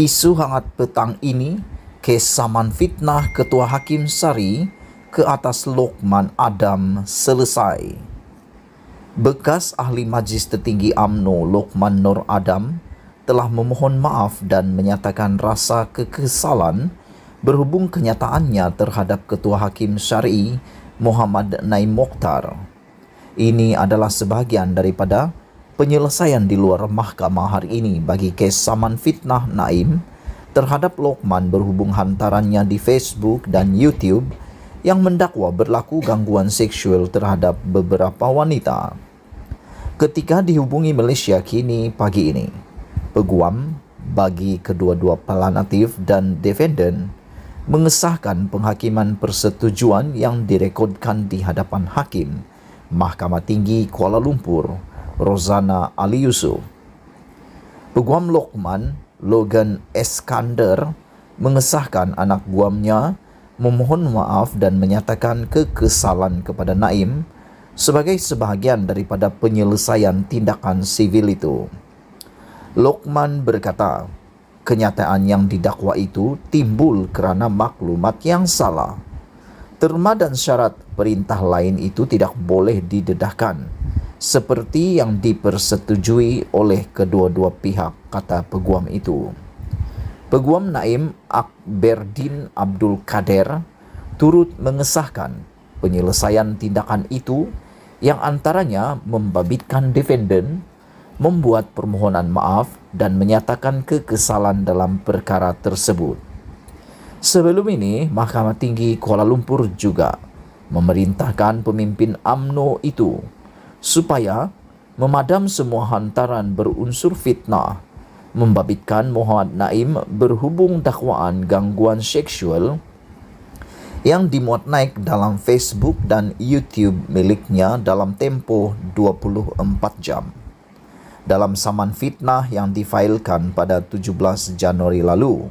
Isu hangat petang ini, kes saman fitnah Ketua Hakim Sari ke atas Lokman Adam selesai. Bekas Ahli Majlis Tertinggi AMNO Lokman Nur Adam telah memohon maaf dan menyatakan rasa kekesalan berhubung kenyataannya terhadap Ketua Hakim Syari Muhammad Naim Mokhtar. Ini adalah sebahagian daripada penyelesaian di luar mahkamah hari ini bagi kes saman fitnah Naim terhadap Lokman berhubung hantarannya di Facebook dan YouTube yang mendakwa berlaku gangguan seksual terhadap beberapa wanita. Ketika dihubungi Malaysia kini pagi ini, peguam bagi kedua-dua planatif dan defenden mengesahkan penghakiman persetujuan yang direkodkan di hadapan hakim Mahkamah Tinggi Kuala Lumpur Rosana Ali Yusuf. Peguam Lokman, Logan Eskander, mengesahkan anak guamnya memohon maaf dan menyatakan kekesalan kepada Naim sebagai sebahagian daripada penyelesaian tindakan sivil itu. Lokman berkata, kenyataan yang didakwa itu timbul karena maklumat yang salah. Terma dan syarat perintah lain itu tidak boleh didedahkan seperti yang dipersetujui oleh kedua-dua pihak, kata peguam itu. Peguam Naim Akberdin Abdul Kader turut mengesahkan penyelesaian tindakan itu yang antaranya membabitkan defenden, membuat permohonan maaf, dan menyatakan kekesalan dalam perkara tersebut. Sebelum ini, Mahkamah Tinggi Kuala Lumpur juga memerintahkan pemimpin AMNO itu supaya memadam semua hantaran berunsur fitnah, membabitkan Muhammad Naim berhubung dakwaan gangguan seksual yang dimuat naik dalam Facebook dan YouTube miliknya dalam tempo 24 jam. Dalam saman fitnah yang difailkan pada 17 Januari lalu,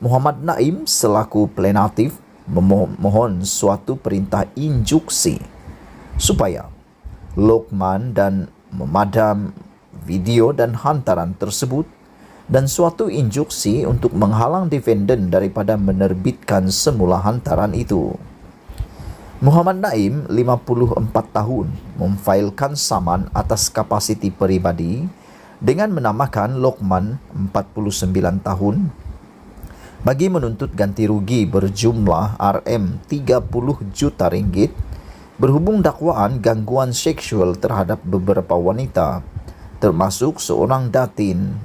Muhammad Naim selaku plenatif memohon suatu perintah injuksi supaya Lokman dan memadam video dan hantaran tersebut dan suatu injuksi untuk menghalang defendant daripada menerbitkan semula hantaran itu. Muhammad Naim, 54 tahun, memfailkan saman atas kapasiti pribadi dengan menamakan Lokman, 49 tahun, bagi menuntut ganti rugi berjumlah RM 30 juta ringgit berhubung dakwaan gangguan seksual terhadap beberapa wanita, termasuk seorang datin.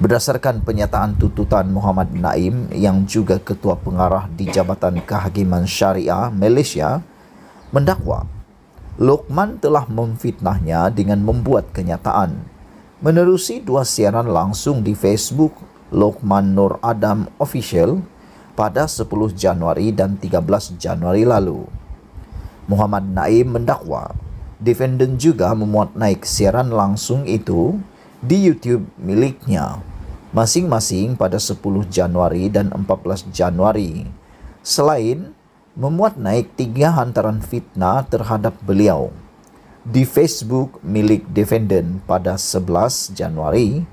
Berdasarkan pernyataan tuntutan Muhammad Naim yang juga ketua pengarah di Jabatan Kehakiman Syariah Malaysia, mendakwa Lokman telah memfitnahnya dengan membuat kenyataan. Menerusi dua siaran langsung di Facebook Lokman Nur Adam Official pada 10 Januari dan 13 Januari lalu. Muhammad Naim mendakwa Defendant juga memuat naik siaran langsung itu di YouTube miliknya masing-masing pada 10 Januari dan 14 Januari. Selain memuat naik tiga hantaran fitnah terhadap beliau di Facebook milik defendant pada 11 Januari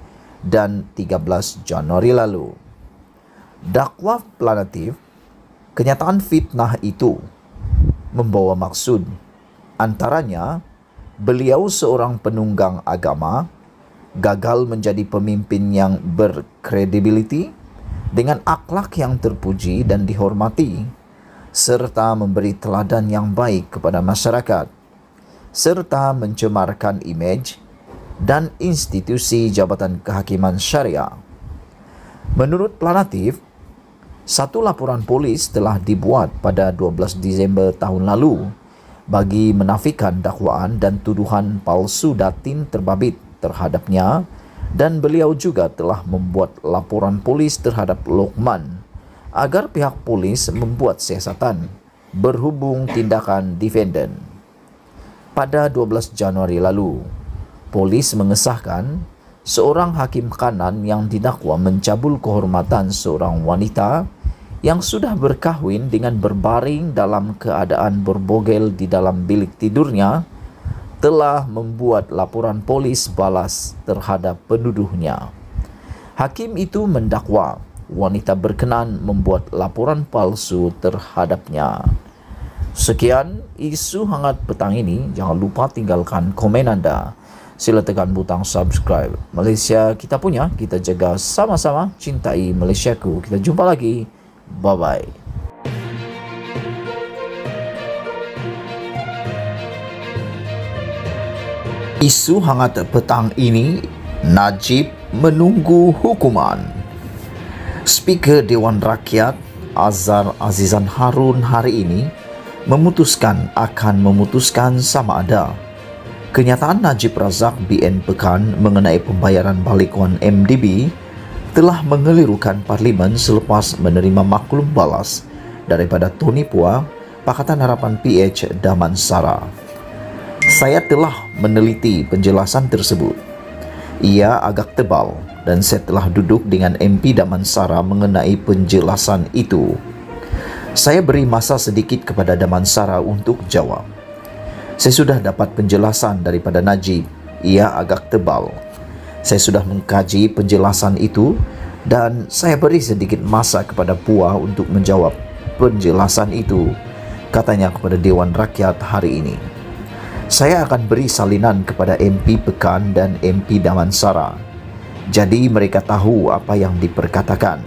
dan 13 Januari lalu. Dakwah planatif, kenyataan fitnah itu membawa maksud. Antaranya, beliau seorang penunggang agama, gagal menjadi pemimpin yang berkredibiliti, dengan akhlak yang terpuji dan dihormati, serta memberi teladan yang baik kepada masyarakat, serta mencemarkan imej dan institusi Jabatan Kehakiman Syariah. Menurut planatif, satu laporan polis telah dibuat pada 12 Disember tahun lalu bagi menafikan dakwaan dan tuduhan palsu datin terbabit terhadapnya dan beliau juga telah membuat laporan polis terhadap Lokman agar pihak polis membuat siasatan berhubung tindakan defendant. Pada 12 Januari lalu, polis mengesahkan seorang hakim kanan yang didakwa mencabul kehormatan seorang wanita yang sudah berkahwin dengan berbaring dalam keadaan berbogel di dalam bilik tidurnya telah membuat laporan polis balas terhadap penuduhnya. Hakim itu mendakwa wanita berkenan membuat laporan palsu terhadapnya. Sekian isu hangat petang ini. Jangan lupa tinggalkan komen Anda. Sila tekan butang subscribe. Malaysia kita punya, kita jaga sama-sama cintai Malaysiaku. Kita jumpa lagi. bye bye isu hangat petang ini Najib menunggu hukuman Speaker Dewan Rakyat Azhar Azizan Harun hari ini memutuskan akan memutuskan sama ada kenyataan Najib Razak BN Pekan mengenai pembayaran balik wan MDB telah mengelirukan parlimen selepas menerima maklum balas daripada Tony Pua, Pakatan Harapan PH Damansara. Saya telah meneliti penjelasan tersebut. Ia agak tebal dan saya telah duduk dengan MP Damansara mengenai penjelasan itu. Saya beri masa sedikit kepada Damansara untuk jawab. Saya sudah dapat penjelasan daripada Najib. Ia agak tebal saya sudah mengkaji penjelasan itu dan saya beri sedikit masa kepada Pua untuk menjawab penjelasan itu, katanya kepada Dewan Rakyat hari ini. Saya akan beri salinan kepada MP Pekan dan MP Damansara. Jadi mereka tahu apa yang diperkatakan.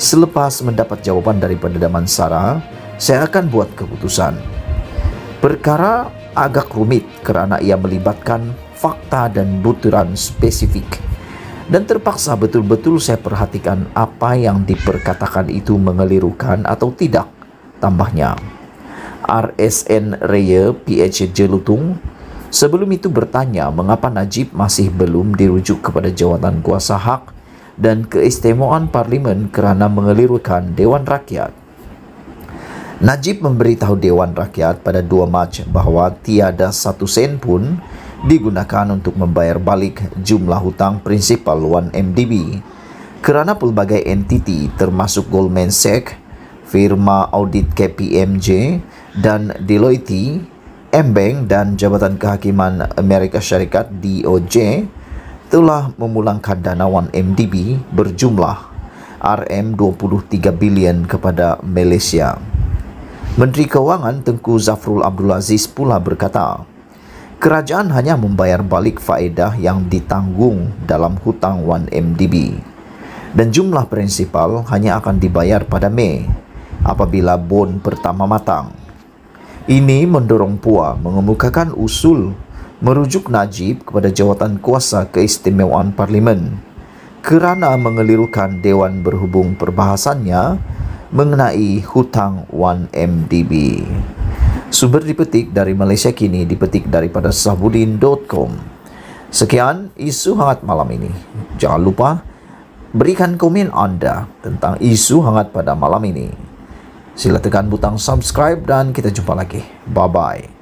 Selepas mendapat jawaban daripada Damansara, saya akan buat keputusan. Perkara agak rumit karena ia melibatkan fakta dan butiran spesifik. Dan terpaksa betul-betul saya perhatikan apa yang diperkatakan itu mengelirukan atau tidak, tambahnya. RSN Reye, PHJ Lutung, sebelum itu bertanya mengapa Najib masih belum dirujuk kepada jawatan kuasa hak dan keistimewaan parlimen kerana mengelirukan Dewan Rakyat. Najib memberitahu Dewan Rakyat pada 2 Mac bahwa tiada satu sen pun digunakan untuk membayar balik jumlah hutang prinsipal 1MDB. Kerana pelbagai entiti termasuk Goldman Sachs, firma audit KPMG dan Deloitte, M-Bank dan Jabatan Kehakiman Amerika Syarikat DOJ telah memulangkan dana 1MDB berjumlah RM23 bilion kepada Malaysia. Menteri Kewangan Tengku Zafrul Abdul Aziz pula berkata, kerajaan hanya membayar balik faedah yang ditanggung dalam hutang 1MDB. Dan jumlah prinsipal hanya akan dibayar pada Mei apabila bon pertama matang. Ini mendorong Pua mengemukakan usul merujuk Najib kepada jawatan kuasa keistimewaan parlimen kerana mengelirukan Dewan berhubung perbahasannya mengenai hutang 1MDB. Sumber dipetik dari Malaysia kini dipetik daripada sahbudin.com. Sekian isu hangat malam ini. Jangan lupa berikan komen anda tentang isu hangat pada malam ini. Sila tekan butang subscribe dan kita jumpa lagi. Bye-bye.